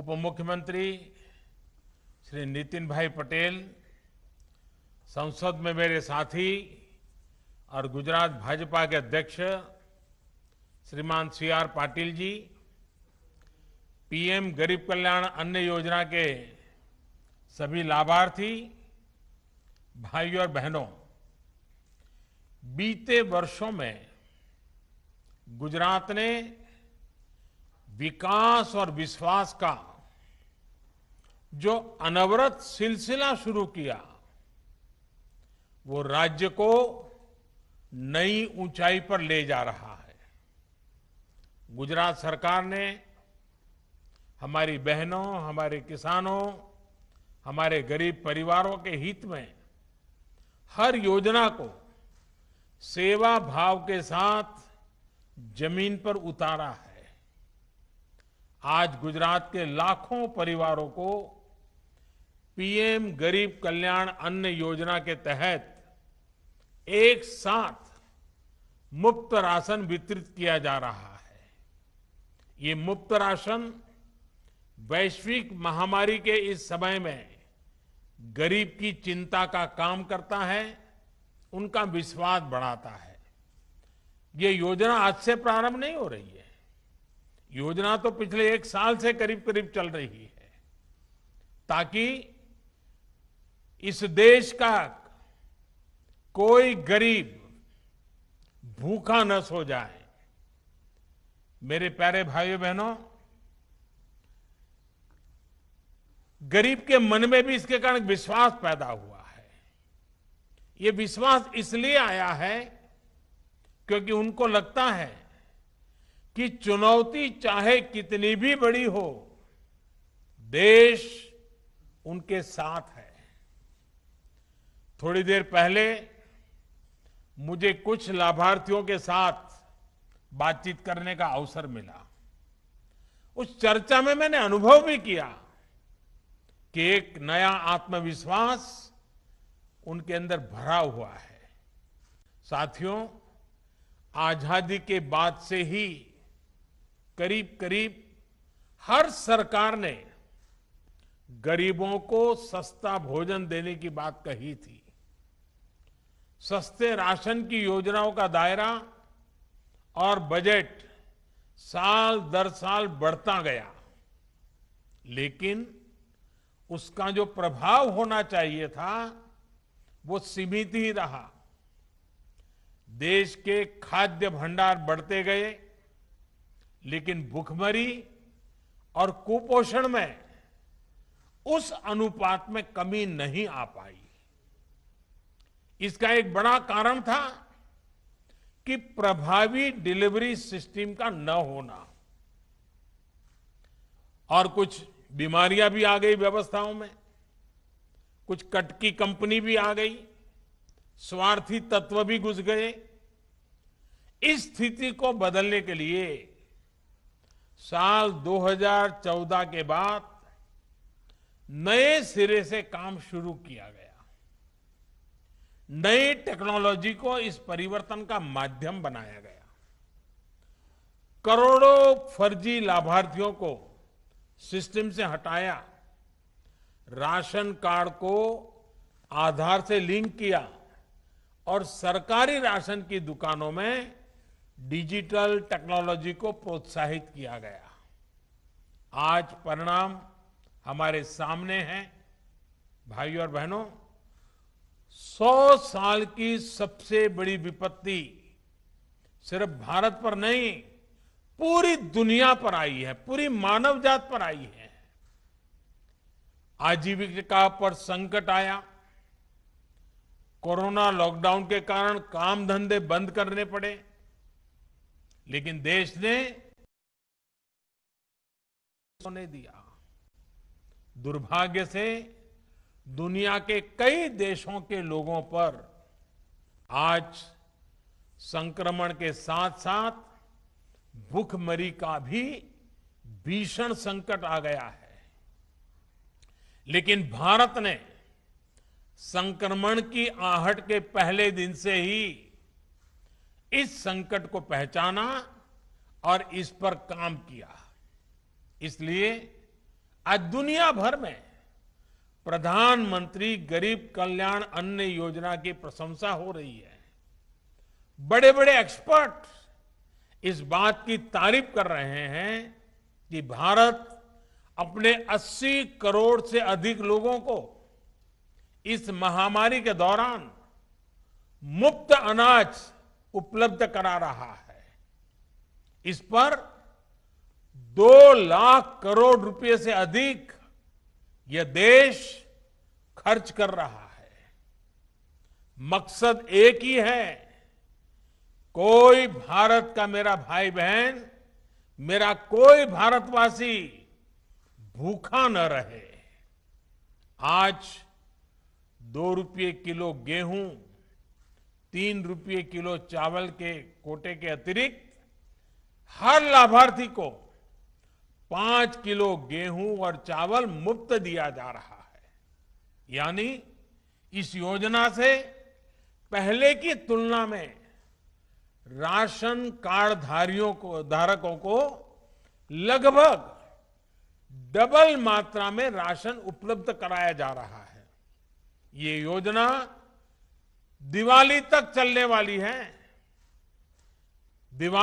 उप मुख्यमंत्री श्री नितिन भाई पटेल संसद में मेरे साथी और गुजरात भाजपा के अध्यक्ष श्रीमान C R Patil ji PM गरीब कल्याण अन्य योजना के सभी लाभार्थी भाइयों और बहनों बीते वर्षों में गुजरात ने विकास और विश्वास का जो अनवरत सिलसिला शुरू किया वो राज्य को नई ऊंचाई पर ले जा रहा है गुजरात सरकार ने हमारी बहनों हमारे किसानों हमारे गरीब परिवारों के हित में हर योजना को सेवा भाव के साथ जमीन पर उतारा है आज गुजरात के लाखों परिवारों को पीएम गरीब कल्याण अन्न योजना के तहत एक साथ मुफ्त राशन वितरित किया जा रहा है ये मुफ्त राशन वैश्विक महामारी के इस समय में गरीब की चिंता का काम करता है उनका विश्वास बढ़ाता है ये योजना आज से प्रारंभ नहीं हो रही है योजना तो पिछले एक साल से करीब करीब चल रही है ताकि इस देश का कोई गरीब भूखा न सो जाए मेरे प्यारे भाइयों बहनों गरीब के मन में भी इसके कारण विश्वास पैदा हुआ है ये विश्वास इसलिए आया है क्योंकि उनको लगता है कि चुनौती चाहे कितनी भी बड़ी हो देश उनके साथ है थोड़ी देर पहले मुझे कुछ लाभार्थियों के साथ बातचीत करने का अवसर मिला उस चर्चा में मैंने अनुभव भी किया कि एक नया आत्मविश्वास उनके अंदर भरा हुआ है साथियों आजादी के बाद से ही करीब करीब हर सरकार ने गरीबों को सस्ता भोजन देने की बात कही थी सस्ते राशन की योजनाओं का दायरा और बजट साल दर साल बढ़ता गया लेकिन उसका जो प्रभाव होना चाहिए था वो सीमित ही रहा देश के खाद्य भंडार बढ़ते गए लेकिन भूखमरी और कुपोषण में उस अनुपात में कमी नहीं आ पाई इसका एक बड़ा कारण था कि प्रभावी डिलीवरी सिस्टम का न होना और कुछ बीमारियां भी आ गई व्यवस्थाओं में कुछ कटकी कंपनी भी आ गई स्वार्थी तत्व भी घुस गए इस स्थिति को बदलने के लिए साल 2014 के बाद नए सिरे से काम शुरू किया गया नई टेक्नोलॉजी को इस परिवर्तन का माध्यम बनाया गया करोड़ों फर्जी लाभार्थियों को सिस्टम से हटाया राशन कार्ड को आधार से लिंक किया और सरकारी राशन की दुकानों में डिजिटल टेक्नोलॉजी को प्रोत्साहित किया गया आज परिणाम हमारे सामने हैं भाइयों और बहनों सौ साल की सबसे बड़ी विपत्ति सिर्फ भारत पर नहीं पूरी दुनिया पर आई है पूरी मानव जात पर आई है आजीविका पर संकट आया कोरोना लॉकडाउन के कारण काम धंधे बंद करने पड़े लेकिन देश ने सोने दिया दुर्भाग्य से दुनिया के कई देशों के लोगों पर आज संक्रमण के साथ साथ भूखमरी का भी भीषण संकट आ गया है लेकिन भारत ने संक्रमण की आहट के पहले दिन से ही इस संकट को पहचाना और इस पर काम किया इसलिए आज दुनिया भर में प्रधानमंत्री गरीब कल्याण अन्न योजना की प्रशंसा हो रही है बड़े बड़े एक्सपर्ट इस बात की तारीफ कर रहे हैं कि भारत अपने 80 करोड़ से अधिक लोगों को इस महामारी के दौरान मुफ्त अनाज उपलब्ध करा रहा है इस पर दो लाख करोड़ रुपए से अधिक यह देश खर्च कर रहा है मकसद एक ही है कोई भारत का मेरा भाई बहन मेरा कोई भारतवासी भूखा न रहे आज दो रुपये किलो गेहूं तीन रुपये किलो चावल के कोटे के अतिरिक्त हर लाभार्थी को पांच किलो गेहूं और चावल मुफ्त दिया जा रहा है यानी इस योजना से पहले की तुलना में राशन कार्ड धारियों को धारकों को लगभग डबल मात्रा में राशन उपलब्ध कराया जा रहा है ये योजना दिवाली तक चलने वाली है दिवाली